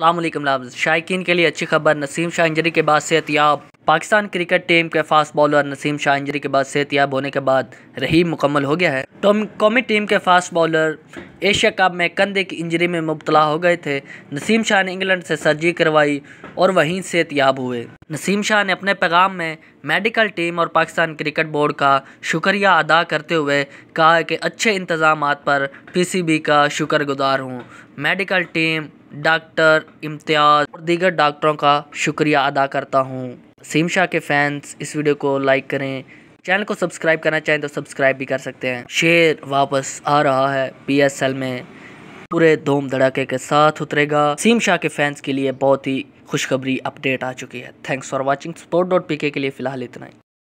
अल्लाम लाभ शायक के लिए अच्छी खबर नसीम शाह इंजरी के बाद सेहतियाब पाकिस्तान क्रिकेट टीम के fast bowler Naseem Shah injury के बाद सेहतियाब होने के बाद रहीम मुकम्मल हो गया है तो कौमी टीम के फास्ट बॉलर एशिया कप में कंधे की इंजरी में मुबतला हो गए थे नसीम शाह ने इंग्लैंड से सर्जरी करवाई और वहीं सेहतियाब हुए नसीम शाह ने अपने पैगाम में मेडिकल टीम और पाकिस्तान क्रिकेट बोर्ड का शुक्रिया अदा करते हुए कहा कि अच्छे इंतज़ाम पर बी का शुक्रगुजार हूँ मेडिकल टीम डॉक्टर इम्तियाज़ और दीगर डॉक्टरों का शुक्रिया अदा करता हूँ सीम शाह के फैंस इस वीडियो को लाइक करें चैनल को सब्सक्राइब करना चाहें तो सब्सक्राइब भी कर सकते हैं शेर वापस आ रहा है पीएसएल में पूरे धूम धड़ाके के साथ उतरेगा सीम शाह के फैंस के लिए बहुत ही खुशखबरी अपडेट आ चुकी है thanks for watching sport dot P के लिए फिलहाल इतना ही